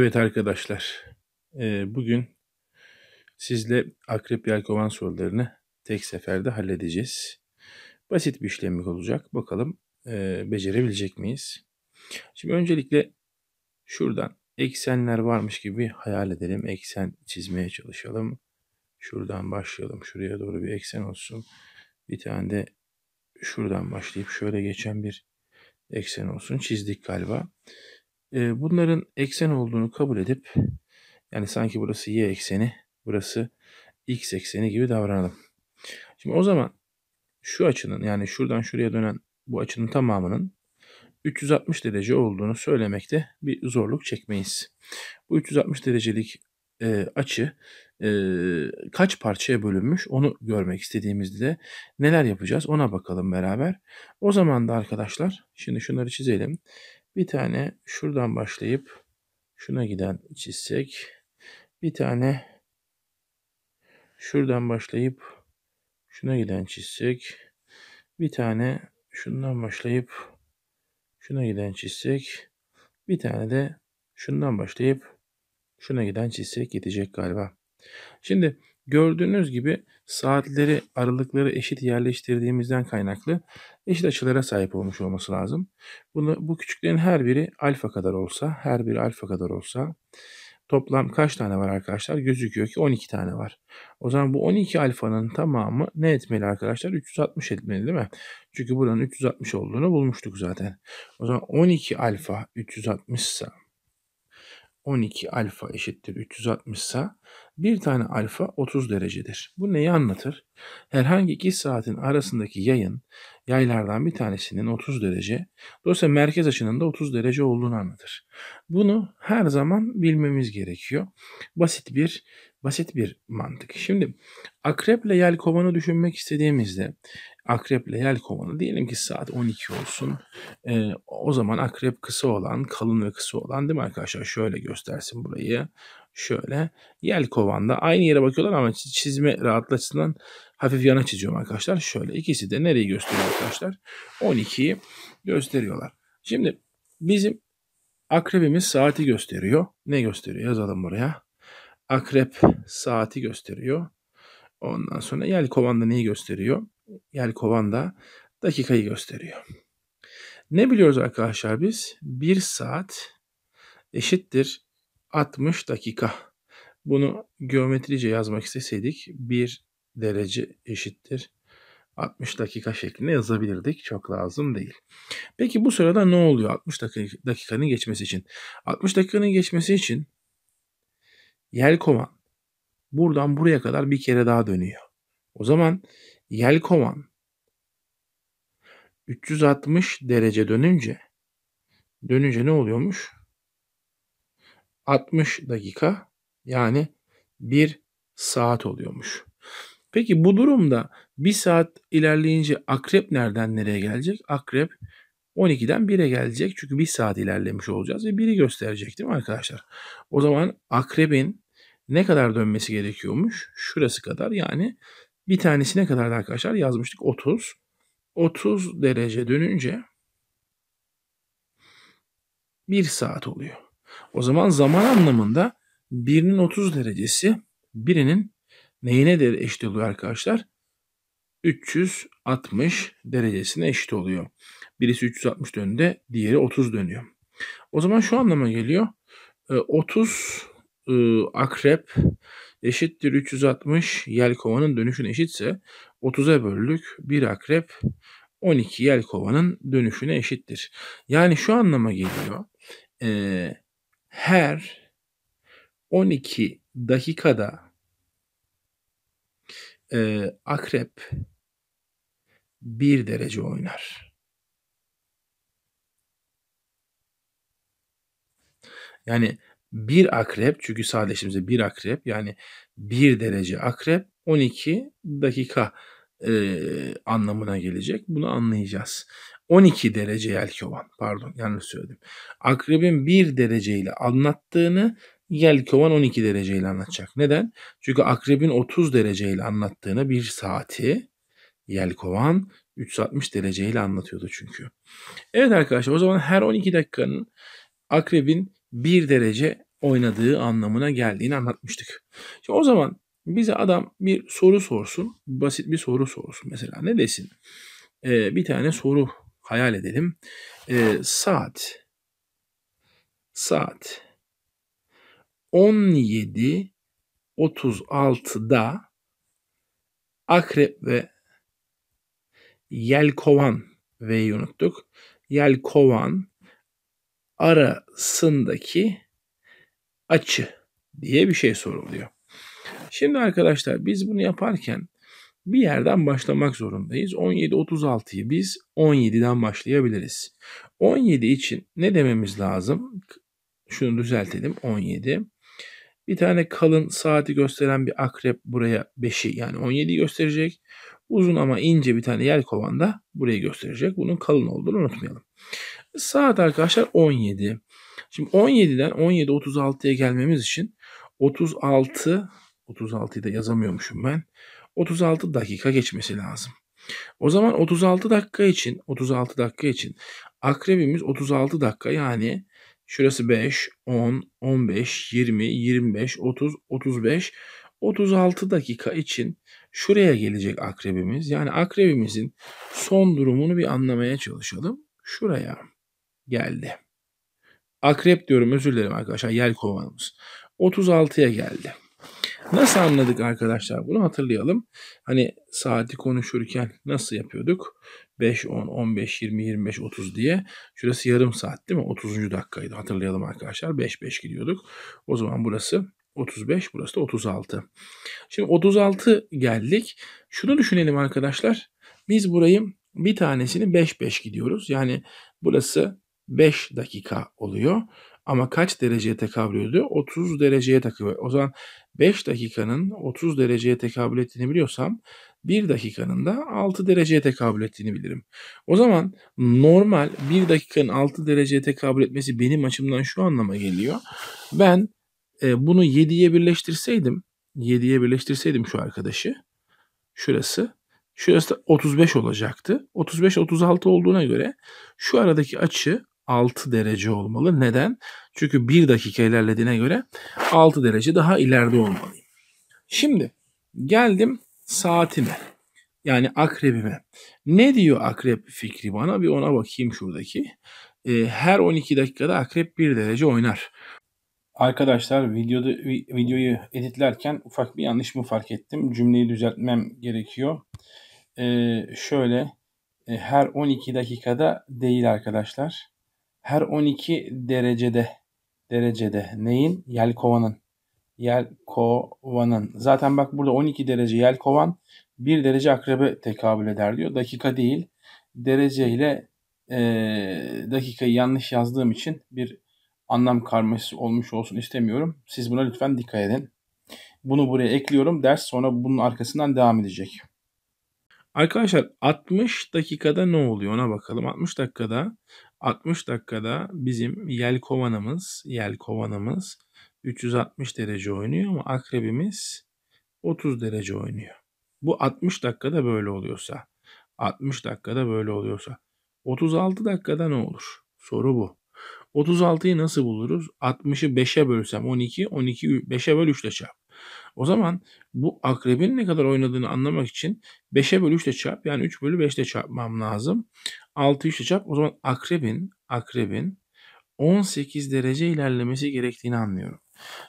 Evet arkadaşlar, e, bugün sizle akrep yelkovan sorularını tek seferde halledeceğiz. Basit bir işlemlik olacak. Bakalım e, becerebilecek miyiz? Şimdi öncelikle şuradan eksenler varmış gibi hayal edelim. Eksen çizmeye çalışalım. Şuradan başlayalım. Şuraya doğru bir eksen olsun. Bir tane de şuradan başlayıp şöyle geçen bir eksen olsun. Çizdik galiba. E, bunların eksen olduğunu kabul edip yani sanki burası y ekseni, burası x ekseni gibi davranalım. Şimdi o zaman şu açının yani şuradan şuraya dönen bu açının tamamının 360 derece olduğunu söylemekte bir zorluk çekmeyiz. Bu 360 derecelik e, açı e, kaç parçaya bölünmüş onu görmek istediğimizde neler yapacağız ona bakalım beraber. O zaman da arkadaşlar şimdi şunları çizelim. Bir tane şuradan başlayıp şuna giden çizsek. Bir tane şuradan başlayıp şuna giden çizsek. Bir tane şundan başlayıp şuna giden çizsek. Bir tane de şundan başlayıp şuna giden çizsek yetecek galiba. Şimdi gördüğünüz gibi saatleri aralıkları eşit yerleştirdiğimizden kaynaklı eşit açılara sahip olmuş olması lazım. Bunu, bu küçüklerin her biri alfa kadar olsa, her biri alfa kadar olsa toplam kaç tane var arkadaşlar? Gözüküyor ki 12 tane var. O zaman bu 12 alfanın tamamı ne etmeli arkadaşlar? 360 etmeli değil mi? Çünkü buranın 360 olduğunu bulmuştuk zaten. O zaman 12 alfa 360 ise 12 alfa eşittir 360 ise bir tane alfa 30 derecedir. Bu neyi anlatır? Herhangi iki saatin arasındaki yayın yaylardan bir tanesinin 30 derece. Dolayısıyla merkez açının da 30 derece olduğunu anlatır. Bunu her zaman bilmemiz gerekiyor. Basit bir basit bir mantık. Şimdi akreple ile yel kovanı düşünmek istediğimizde akreple ile yel kovanı diyelim ki saat 12 olsun. E, o zaman akrep kısa olan, kalın ve kısa olan değil mi arkadaşlar? Şöyle göstersin burayı. Şöyle yel kovanda aynı yere bakıyorlar ama çizme rahatlı hafif yana çiziyorum arkadaşlar. Şöyle ikisi de nereyi gösteriyor arkadaşlar? 12'yi gösteriyorlar. Şimdi bizim akrebimiz saati gösteriyor. Ne gösteriyor? Yazalım buraya. Akrep saati gösteriyor. Ondan sonra yelkovan da neyi gösteriyor? Yelkovan da dakikayı gösteriyor. Ne biliyoruz arkadaşlar biz? 1 saat eşittir 60 dakika. Bunu geometrice yazmak isteseydik 1 derece eşittir 60 dakika şeklinde yazabilirdik. Çok lazım değil. Peki bu sırada ne oluyor 60 dakikanın geçmesi için? 60 dakikanın geçmesi için Yelkovan buradan buraya kadar bir kere daha dönüyor. O zaman Yelkovan 360 derece dönünce dönünce ne oluyormuş? 60 dakika yani 1 saat oluyormuş. Peki bu durumda 1 saat ilerleyince akrep nereden nereye gelecek? Akrep 12'den 1'e gelecek çünkü 1 saat ilerlemiş olacağız ve 1'i gösterecek değil mi arkadaşlar? O zaman akrebin ne kadar dönmesi gerekiyormuş? Şurası kadar yani bir tanesine kadar da arkadaşlar yazmıştık 30. 30 derece dönünce 1 saat oluyor. O zaman zaman anlamında birinin 30 derecesi birinin neyine de eşit oluyor arkadaşlar? 360 derecesine eşit oluyor. Birisi 360 dönde, diğeri 30 dönüyor. O zaman şu anlama geliyor. 30 ee, e, akrep eşittir 360 yelkovanın dönüşün eşitse 30'a böldük 1 akrep 12 yelkovanın dönüşüne eşittir. Yani şu anlama geliyor. Ee, her 12 dakikada e, akrep 1 derece oynar. Yani bir akrep çünkü sadeşimize bir akrep yani bir derece akrep 12 dakika e, anlamına gelecek. Bunu anlayacağız. 12 derece yelkovan pardon yanlış söyledim. Akrebin bir dereceyle anlattığını yelkovan 12 dereceyle anlatacak. Neden? Çünkü akrebin 30 dereceyle anlattığını bir saati yelkovan 360 dereceyle anlatıyordu çünkü. Evet arkadaşlar o zaman her 12 dakikanın akrebin 1 derece oynadığı anlamına geldiğini anlatmıştık. Şimdi o zaman bize adam bir soru sorsun. Basit bir soru sorsun. Mesela ne desin? Ee, bir tane soru hayal edelim. Ee, saat saat 17.36'da Akrep ve Yelkovan V'yi unuttuk. Yelkovan arasındaki açı diye bir şey soruluyor. Şimdi arkadaşlar biz bunu yaparken bir yerden başlamak zorundayız. 17-36'yı biz 17'den başlayabiliriz. 17 için ne dememiz lazım? Şunu düzeltelim 17. Bir tane kalın saati gösteren bir akrep buraya 5'i yani 17'yi gösterecek. Uzun ama ince bir tane yelkovan da burayı gösterecek. Bunun kalın olduğunu unutmayalım. Saat arkadaşlar 17. Şimdi 17'den 17 36'ya gelmemiz için 36 36'yı da yazamıyormuşum ben. 36 dakika geçmesi lazım. O zaman 36 dakika için 36 dakika için akrebimiz 36 dakika yani şurası 5, 10, 15, 20, 25, 30, 35, 36 dakika için şuraya gelecek akrebimiz. Yani akrebimizin son durumunu bir anlamaya çalışalım. Şuraya geldi. Akrep diyorum özür dilerim arkadaşlar yel kovanımız. 36'ya geldi. Nasıl anladık arkadaşlar bunu hatırlayalım. Hani saati konuşurken nasıl yapıyorduk? 5, 10, 15, 20, 25, 30 diye. Şurası yarım saat değil mi? 30. dakikaydı hatırlayalım arkadaşlar. 5, 5 gidiyorduk. O zaman burası 35, burası da 36. Şimdi 36 geldik. Şunu düşünelim arkadaşlar. Biz burayı bir tanesini 5, 5 gidiyoruz. Yani burası 5 dakika oluyor. Ama kaç dereceye tekabül ediyor? 30 dereceye tekabül O zaman 5 dakikanın 30 dereceye tekabül ettiğini biliyorsam 1 dakikanın da 6 dereceye tekabül ettiğini bilirim. O zaman normal 1 dakikanın 6 dereceye tekabül etmesi benim açımdan şu anlama geliyor. Ben e, bunu 7'ye birleştirseydim 7'ye birleştirseydim şu arkadaşı şurası şurası da 35 olacaktı. 35 36 olduğuna göre şu aradaki açı 6 derece olmalı. Neden? Çünkü 1 dakika ilerlediğine göre 6 derece daha ileride olmalıyım. Şimdi geldim saatime. Yani akrebime. Ne diyor akrep fikri bana? Bir ona bakayım şuradaki. E, her 12 dakikada akrep 1 derece oynar. Arkadaşlar videoda, videoyu editlerken ufak bir yanlış mı fark ettim? Cümleyi düzeltmem gerekiyor. Ee, e, şöyle her 12 dakikada değil arkadaşlar her 12 derecede derecede neyin? Yelkovanın. Yelkovanın. Zaten bak burada 12 derece yelkovan 1 derece akrebe tekabül eder diyor. Dakika değil. Derece ile e, dakikayı yanlış yazdığım için bir anlam karmaşası olmuş olsun istemiyorum. Siz buna lütfen dikkat edin. Bunu buraya ekliyorum. Ders sonra bunun arkasından devam edecek. Arkadaşlar 60 dakikada ne oluyor ona bakalım. 60 dakikada 60 dakikada bizim yelkovanımız, yelkovanımız 360 derece oynuyor ama akrebimiz 30 derece oynuyor. Bu 60 dakikada böyle oluyorsa, 60 dakikada böyle oluyorsa 36 dakikada ne olur? Soru bu. 36'yı nasıl buluruz? 60'ı 5'e bölsem 12, 12'yi 5'e böl 3 ile çarp. O zaman bu akrebin ne kadar oynadığını anlamak için 5'e bölü 3 ile çarp yani 3 bölü 5 ile çarpmam lazım. 6 3 ile çarp o zaman akrebin akrebin 18 derece ilerlemesi gerektiğini anlıyorum.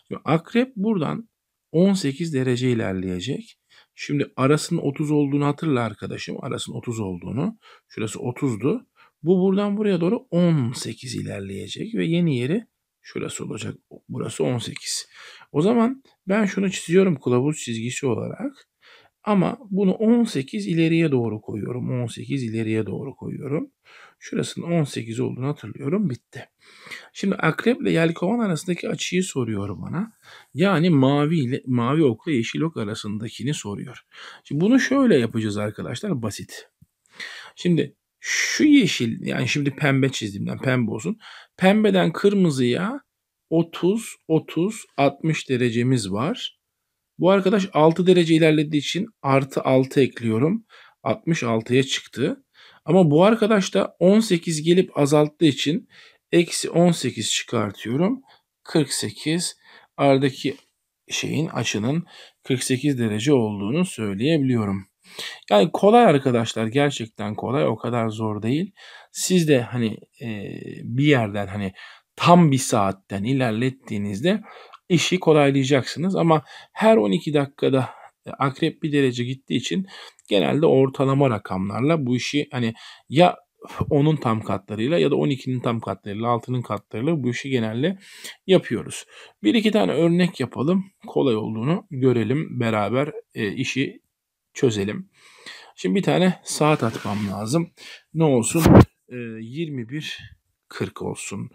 Şimdi akrep buradan 18 derece ilerleyecek. Şimdi arasının 30 olduğunu hatırla arkadaşım. Arasının 30 olduğunu. Şurası 30'du. Bu buradan buraya doğru 18 ilerleyecek ve yeni yeri şurası olacak. Burası 18. O zaman ben şunu çiziyorum kılavuz çizgisi olarak. Ama bunu 18 ileriye doğru koyuyorum. 18 ileriye doğru koyuyorum. Şurasının 18 olduğunu hatırlıyorum. Bitti. Şimdi akrep ile yelkovan arasındaki açıyı soruyor bana. Yani mavi ile mavi okla yeşil ok arasındakini soruyor. Şimdi bunu şöyle yapacağız arkadaşlar basit. Şimdi şu yeşil yani şimdi pembe çizdiğimden pembe olsun. Pembeden kırmızıya 30, 30, 60 derecemiz var. Bu arkadaş 6 derece ilerlediği için artı 6 ekliyorum. 66'ya çıktı. Ama bu arkadaş da 18 gelip azalttığı için eksi 18 çıkartıyorum. 48 aradaki şeyin açının 48 derece olduğunu söyleyebiliyorum. Yani kolay arkadaşlar gerçekten kolay o kadar zor değil. Siz de hani e, bir yerden hani tam bir saatten ilerlettiğinizde işi kolaylayacaksınız. Ama her 12 dakikada e, akrep bir derece gittiği için genelde ortalama rakamlarla bu işi hani ya onun tam katlarıyla ya da 12'nin tam katlarıyla 6'nın katlarıyla bu işi genelde yapıyoruz. Bir iki tane örnek yapalım. Kolay olduğunu görelim. Beraber e, işi çözelim. Şimdi bir tane saat atmam lazım. Ne olsun? E, 21 40 olsun.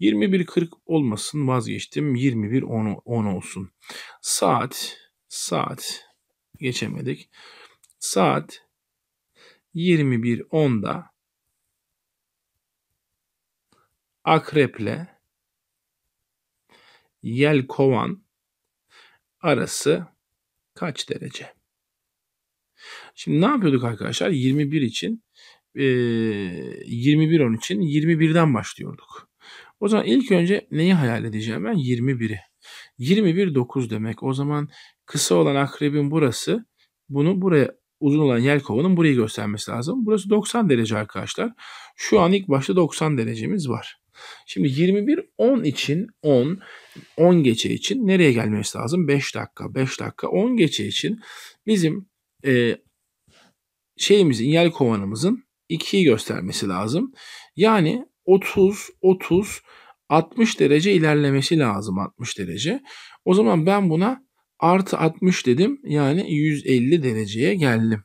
21 40 olmasın vazgeçtim. 21 10, 10 olsun. Saat saat geçemedik. Saat 21 21.10'da Akreple Yelkovan arası kaç derece? Şimdi ne yapıyorduk arkadaşlar? 21 için e, 21 için 21'den başlıyorduk. O zaman ilk önce neyi hayal edeceğim ben? 21'i. 21 9 demek. O zaman kısa olan akrebin burası. Bunu buraya uzun olan yel kovanın burayı göstermesi lazım. Burası 90 derece arkadaşlar. Şu an ilk başta 90 derecemiz var. Şimdi 21 10 için 10 10 geçe için nereye gelmesi lazım? 5 dakika. 5 dakika 10 geçe için bizim e, şeyimizin yel kovanımızın 2'yi göstermesi lazım. Yani 30, 30, 60 derece ilerlemesi lazım 60 derece. O zaman ben buna artı 60 dedim. Yani 150 dereceye geldim.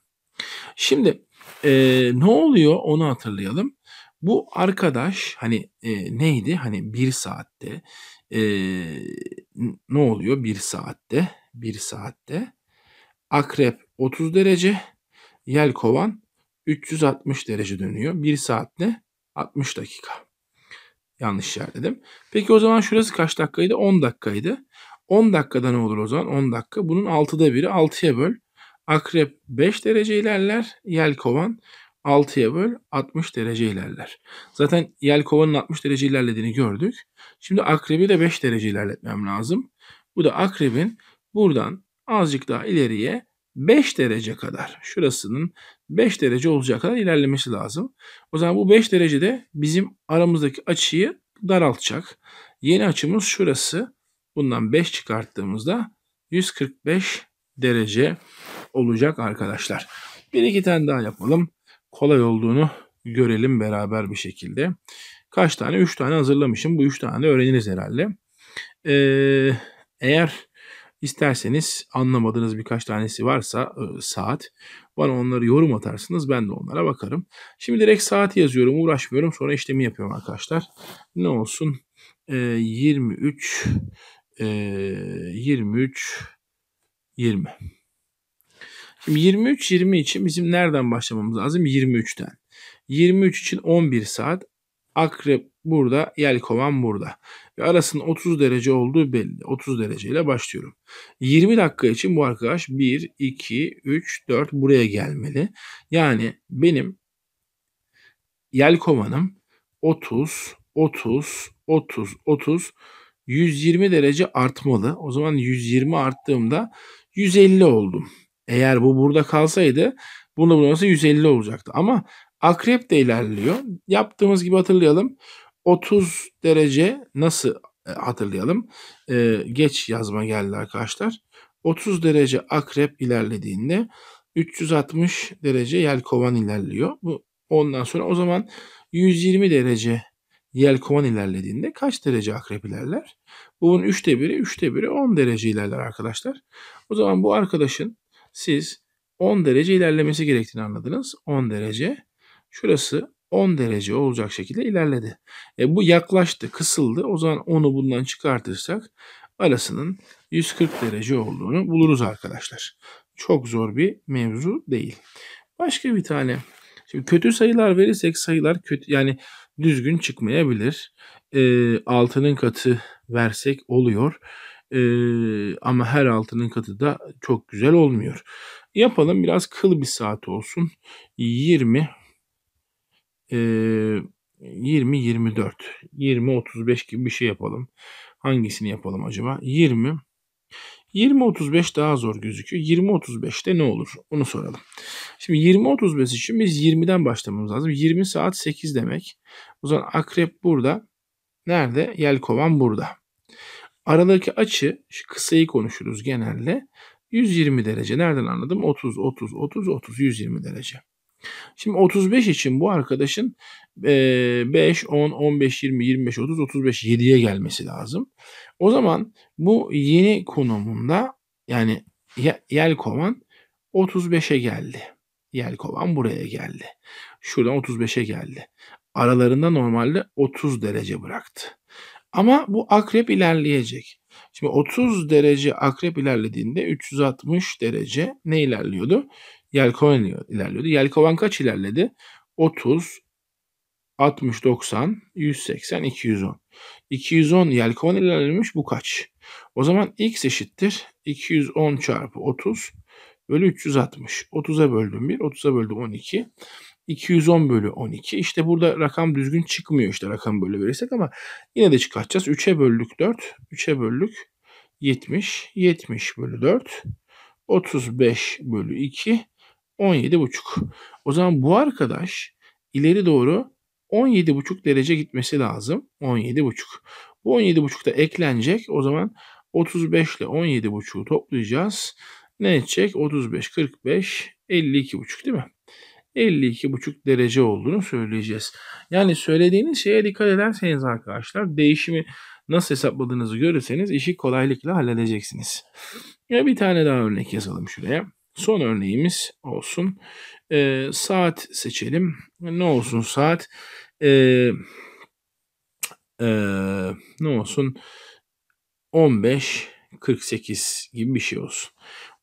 Şimdi e, ne oluyor onu hatırlayalım. Bu arkadaş hani e, neydi? Hani bir saatte e, ne oluyor? Bir saatte bir saatte akrep 30 derece yelkovan 360 derece dönüyor. 1 saatte 60 dakika. Yanlış yer dedim. Peki o zaman şurası kaç dakikaydı? 10 dakikaydı. 10 dakikada ne olur o zaman? 10 dakika. Bunun 6'da 1'i 6'ya böl. Akrep 5 derece ilerler. Yelkovan 6'ya böl 60 derece ilerler. Zaten yelkovanın 60 derece ilerlediğini gördük. Şimdi akrebi de 5 derece ilerletmem lazım. Bu da akrebin buradan azıcık daha ileriye 5 derece kadar şurasının 5 derece olacak kadar ilerlemesi lazım. O zaman bu 5 derecede bizim aramızdaki açıyı daraltacak. Yeni açımız şurası. Bundan 5 çıkarttığımızda 145 derece olacak arkadaşlar. Bir iki tane daha yapalım. Kolay olduğunu görelim beraber bir şekilde. Kaç tane? 3 tane hazırlamışım. Bu 3 tane öğreniriz herhalde. Ee, eğer isterseniz anlamadığınız birkaç tanesi varsa e, saat bana onları yorum atarsınız. Ben de onlara bakarım. Şimdi direkt saati yazıyorum. Uğraşmıyorum. Sonra işlemi yapıyorum arkadaşlar. Ne olsun? Ee, e, 23 e, 23 20. Şimdi 23 20 için bizim nereden başlamamız lazım? 23'ten. 23 için 11 saat. Akrep burada, yelkovan burada. Ve arasının 30 derece olduğu belli. 30 dereceyle başlıyorum. 20 dakika için bu arkadaş 1, 2, 3, 4 buraya gelmeli. Yani benim yelkovanım 30, 30, 30, 30, 120 derece artmalı. O zaman 120 arttığımda 150 oldum. Eğer bu burada kalsaydı bunu bulması 150 olacaktı. Ama akrep de ilerliyor. Yaptığımız gibi hatırlayalım. 30 derece nasıl e, hatırlayalım? Ee, geç yazma geldi arkadaşlar. 30 derece akrep ilerlediğinde 360 derece yelkovan ilerliyor. Bu ondan sonra o zaman 120 derece yelkovan ilerlediğinde kaç derece akrep ilerler? Bunun 3'te 1'i 3'te 1'i 10 derece ilerler arkadaşlar. O zaman bu arkadaşın siz 10 derece ilerlemesi gerektiğini anladınız. 10 derece. Şurası 10 derece olacak şekilde ilerledi. E, bu yaklaştı, kısıldı. O zaman onu bundan çıkartırsak arasının 140 derece olduğunu buluruz arkadaşlar. Çok zor bir mevzu değil. Başka bir tane. Şimdi kötü sayılar verirsek sayılar kötü yani düzgün çıkmayabilir. E, altının katı versek oluyor. E, ama her altının katı da çok güzel olmuyor. Yapalım biraz kıl bir saat olsun. 20 e, 20-24, 20-35 gibi bir şey yapalım. Hangisini yapalım acaba? 20. 20-35 daha zor gözüküyor. 20-35'te ne olur? Onu soralım. Şimdi 20-35 için biz 20'den başlamamız lazım. 20 saat 8 demek. O zaman akrep burada. Nerede? Yelkovan burada. Aradaki açı, şu kısayı konuşuruz genelde. 120 derece. Nereden anladım? 30, 30, 30, 30, 120 derece. Şimdi 35 için bu arkadaşın 5, 10, 15, 20, 25, 30, 35, 7'ye gelmesi lazım. O zaman bu yeni konumunda yani Yelkovan 35'e geldi. Yelkovan buraya geldi. Şuradan 35'e geldi. Aralarında normalde 30 derece bıraktı. Ama bu akrep ilerleyecek. Şimdi 30 derece akrep ilerlediğinde 360 derece ne ilerliyordu? Yelkovan ilerliyordu. Yelkovan kaç ilerledi? 30, 60, 90, 180, 210. 210 Yelkovan ilerlemiş bu kaç? O zaman x eşittir 210 çarpı 30 bölü 360. 30'a böldüm 1, 30'a böldüm 12. 210 bölü 12. İşte burada rakam düzgün çıkmıyor işte rakam böyle verirsek ama yine de çıkartacağız. 3'e böldük 4, 3'e böldük 70, 70 bölü 4, 35 bölü 2, 17,5. O zaman bu arkadaş ileri doğru 17,5 derece gitmesi lazım. 17,5. Bu 17,5 da eklenecek. O zaman 35 ile 17,5'u toplayacağız. Ne edecek? 35, 45, 52,5 değil mi? 52,5 derece olduğunu söyleyeceğiz. Yani söylediğiniz şeye dikkat ederseniz arkadaşlar değişimi nasıl hesapladığınızı görürseniz işi kolaylıkla halledeceksiniz. Ya bir tane daha örnek yazalım şuraya. Son örneğimiz olsun. E, saat seçelim. Ne olsun saat? E, e, ne olsun? 15 48 gibi bir şey olsun.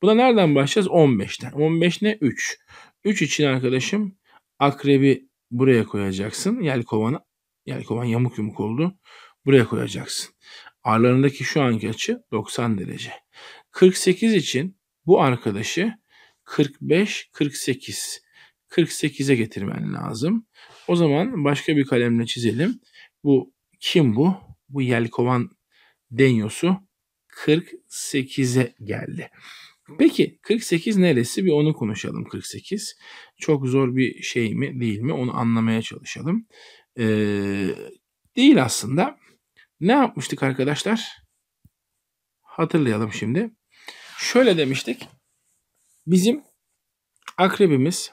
Buna nereden başlayacağız? 15'ten. 15 ne? 3. 3 için arkadaşım akrebi buraya koyacaksın. Yelkovanı yelkovan yamuk yumuk oldu. Buraya koyacaksın. Aralarındaki şu anki açı 90 derece. 48 için bu arkadaşı 45, 48, 48'e getirmen lazım. O zaman başka bir kalemle çizelim. Bu kim bu? Bu Yelkovan Denyosu 48'e geldi. Peki 48 neresi? Bir onu konuşalım 48. Çok zor bir şey mi değil mi? Onu anlamaya çalışalım. Ee, değil aslında. Ne yapmıştık arkadaşlar? Hatırlayalım şimdi. Şöyle demiştik. Bizim akrebimiz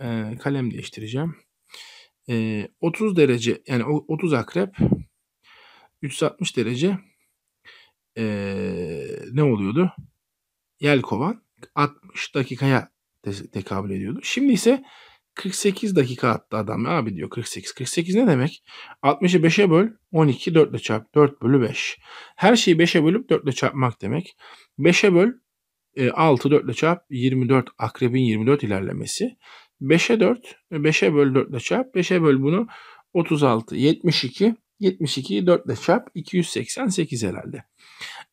e, kalem değiştireceğim. E, 30 derece yani 30 akrep 360 derece e, ne oluyordu? Yelkovan 60 dakikaya tekabül ediyordu. Şimdi ise 48 dakika attı adam. Abi diyor 48. 48 ne demek? 60'ı 5'e böl 12 4 ile çarp. 4 bölü 5. Her şeyi 5'e bölüp 4 ile çarpmak demek. 5'e böl 6 4 ile çarp 24 akrebin 24 ilerlemesi. 5'e 4 5'e böl 4 ile çarp 5'e böl bunu 36 72 72'yi 4 ile çarp 288 herhalde.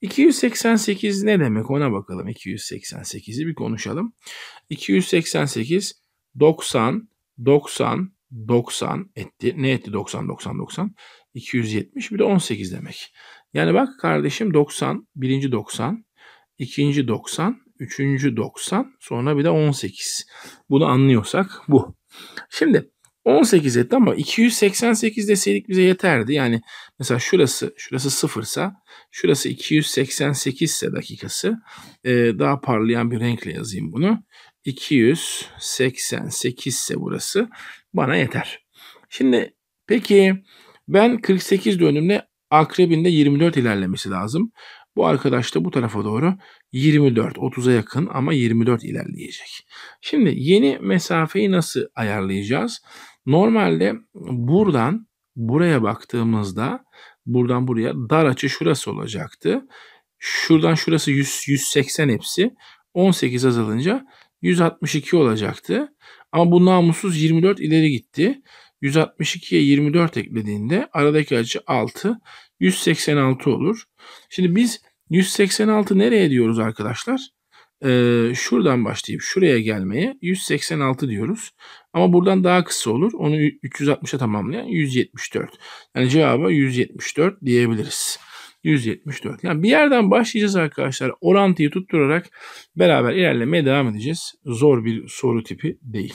288 ne demek ona bakalım 288'i bir konuşalım. 288 90, 90, 90 etti. Ne etti 90, 90, 90? 270 bir de 18 demek. Yani bak kardeşim 90, birinci 90, ikinci 90, üçüncü 90, sonra bir de 18. Bunu anlıyorsak bu. Şimdi 18 etti ama 288 deseydik bize yeterdi. Yani mesela şurası şurası sıfırsa şurası 288 ise dakikası e, daha parlayan bir renkle yazayım bunu. 288 ise burası bana yeter. Şimdi peki ben 48 dönümle akrebinde 24 ilerlemesi lazım. Bu arkadaş da bu tarafa doğru 24, 30'a yakın ama 24 ilerleyecek. Şimdi yeni mesafeyi nasıl ayarlayacağız? Normalde buradan buraya baktığımızda buradan buraya dar açı şurası olacaktı. Şuradan şurası 100, 180 hepsi. 18 azalınca 162 olacaktı. Ama bu namussuz 24 ileri gitti. 162'ye 24 eklediğinde aradaki açı 6, 186 olur. Şimdi biz 186 nereye diyoruz arkadaşlar? Ee, şuradan başlayıp şuraya gelmeye 186 diyoruz. Ama buradan daha kısa olur. Onu 360'a tamamlayan 174. Yani cevaba 174 diyebiliriz. 174. Yani bir yerden başlayacağız arkadaşlar. Orantıyı tutturarak beraber ilerlemeye devam edeceğiz. Zor bir soru tipi değil.